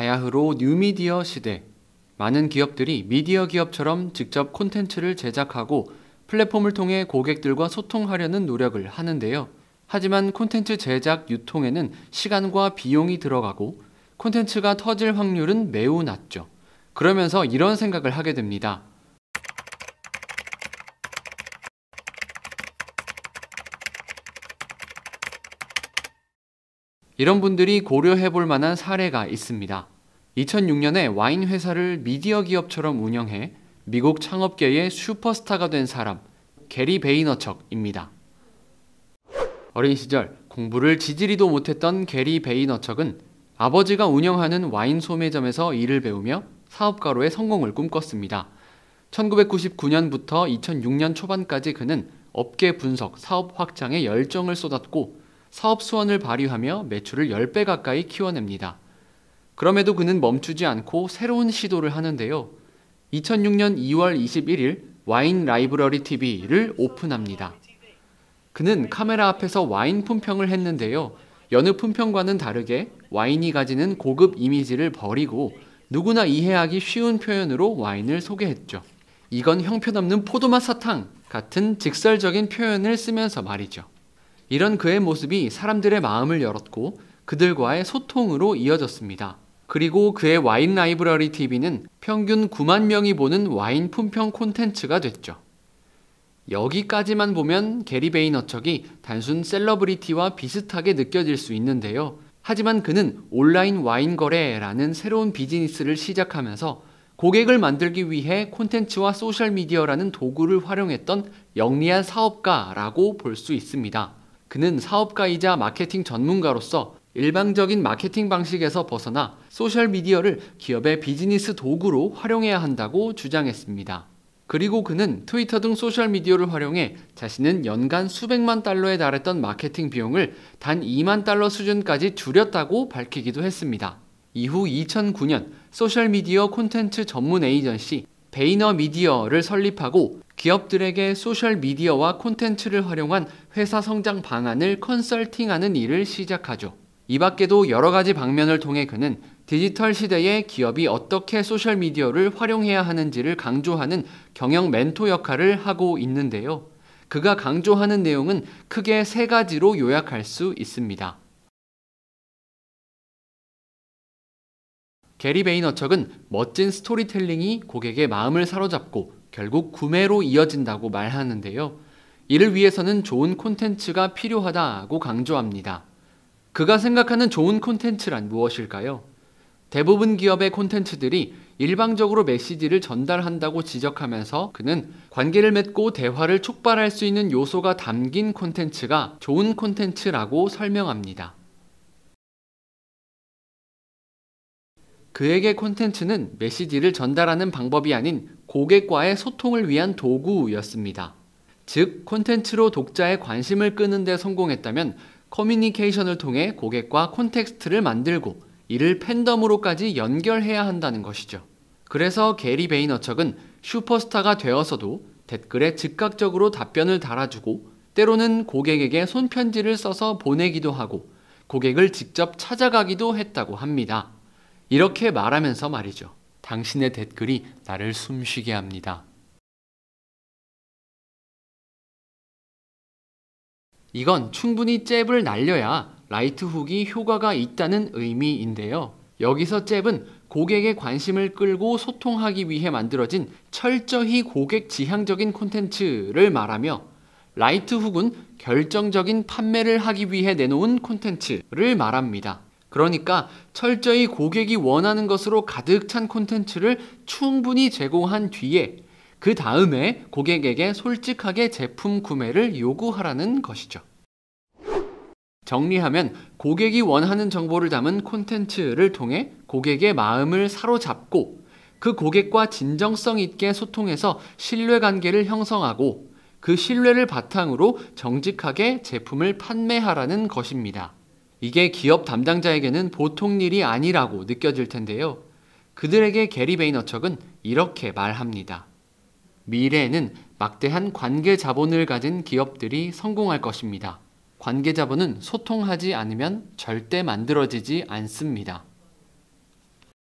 바야흐로 뉴미디어 시대. 많은 기업들이 미디어 기업처럼 직접 콘텐츠를 제작하고 플랫폼을 통해 고객들과 소통하려는 노력을 하는데요. 하지만 콘텐츠 제작 유통에는 시간과 비용이 들어가고 콘텐츠가 터질 확률은 매우 낮죠. 그러면서 이런 생각을 하게 됩니다. 이런 분들이 고려해 볼 만한 사례가 있습니다. 2006년에 와인 회사를 미디어 기업처럼 운영해 미국 창업계의 슈퍼스타가 된 사람, 게리 베이너척입니다. 어린 시절 공부를 지지리도 못했던 게리 베이너척은 아버지가 운영하는 와인 소매점에서 일을 배우며 사업가로의 성공을 꿈꿨습니다. 1999년부터 2006년 초반까지 그는 업계 분석, 사업 확장에 열정을 쏟았고 사업 수원을 발휘하며 매출을 10배 가까이 키워냅니다. 그럼에도 그는 멈추지 않고 새로운 시도를 하는데요. 2006년 2월 21일 와인 라이브러리 TV를 오픈합니다. 그는 카메라 앞에서 와인 품평을 했는데요. 여느 품평과는 다르게 와인이 가지는 고급 이미지를 버리고 누구나 이해하기 쉬운 표현으로 와인을 소개했죠. 이건 형편없는 포도맛 사탕 같은 직설적인 표현을 쓰면서 말이죠. 이런 그의 모습이 사람들의 마음을 열었고 그들과의 소통으로 이어졌습니다. 그리고 그의 와인 라이브러리 TV는 평균 9만 명이 보는 와인 품평 콘텐츠가 됐죠. 여기까지만 보면 게리 베이너척이 단순 셀러브리티와 비슷하게 느껴질 수 있는데요. 하지만 그는 온라인 와인 거래라는 새로운 비즈니스를 시작하면서 고객을 만들기 위해 콘텐츠와 소셜미디어라는 도구를 활용했던 영리한 사업가라고 볼 수 있습니다. 그는 사업가이자 마케팅 전문가로서 일방적인 마케팅 방식에서 벗어나 소셜미디어를 기업의 비즈니스 도구로 활용해야 한다고 주장했습니다. 그리고 그는 트위터 등 소셜미디어를 활용해 자신은 연간 수백만 달러에 달했던 마케팅 비용을 단 2만 달러 수준까지 줄였다고 밝히기도 했습니다. 이후 2009년 소셜미디어 콘텐츠 전문 에이전시 베이너미디어를 설립하고 기업들에게 소셜 미디어와 콘텐츠를 활용한 회사 성장 방안을 컨설팅하는 일을 시작하죠. 이 밖에도 여러 가지 방면을 통해 그는 디지털 시대에 기업이 어떻게 소셜 미디어를 활용해야 하는지를 강조하는 경영 멘토 역할을 하고 있는데요. 그가 강조하는 내용은 크게 세 가지로 요약할 수 있습니다. 게리 베이너척은 멋진 스토리텔링이 고객의 마음을 사로잡고 결국 구매로 이어진다고 말하는데요. 이를 위해서는 좋은 콘텐츠가 필요하다고 강조합니다. 그가 생각하는 좋은 콘텐츠란 무엇일까요? 대부분 기업의 콘텐츠들이 일방적으로 메시지를 전달한다고 지적하면서 그는 관계를 맺고 대화를 촉발할 수 있는 요소가 담긴 콘텐츠가 좋은 콘텐츠라고 설명합니다. 그에게 콘텐츠는 메시지를 전달하는 방법이 아닌 고객과의 소통을 위한 도구였습니다. 즉, 콘텐츠로 독자의 관심을 끄는 데 성공했다면 커뮤니케이션을 통해 고객과 콘텍스트를 만들고 이를 팬덤으로까지 연결해야 한다는 것이죠. 그래서 게리 베이너척은 슈퍼스타가 되어서도 댓글에 즉각적으로 답변을 달아주고 때로는 고객에게 손편지를 써서 보내기도 하고 고객을 직접 찾아가기도 했다고 합니다. 이렇게 말하면서 말이죠. 당신의 댓글이 나를 숨쉬게 합니다. 이건 충분히 잽을 날려야 라이트 훅이 효과가 있다는 의미인데요. 여기서 잽은 고객의 관심을 끌고 소통하기 위해 만들어진 철저히 고객 지향적인 콘텐츠를 말하며 라이트 훅은 결정적인 판매를 하기 위해 내놓은 콘텐츠를 말합니다. 그러니까 철저히 고객이 원하는 것으로 가득 찬 콘텐츠를 충분히 제공한 뒤에 그 다음에 고객에게 솔직하게 제품 구매를 요구하라는 것이죠. 정리하면 고객이 원하는 정보를 담은 콘텐츠를 통해 고객의 마음을 사로잡고 그 고객과 진정성 있게 소통해서 신뢰관계를 형성하고 그 신뢰를 바탕으로 정직하게 제품을 판매하라는 것입니다. 이게 기업 담당자에게는 보통 일이 아니라고 느껴질 텐데요. 그들에게 게리 베이너척은 이렇게 말합니다. 미래에는 막대한 관계 자본을 가진 기업들이 성공할 것입니다. 관계 자본은 소통하지 않으면 절대 만들어지지 않습니다.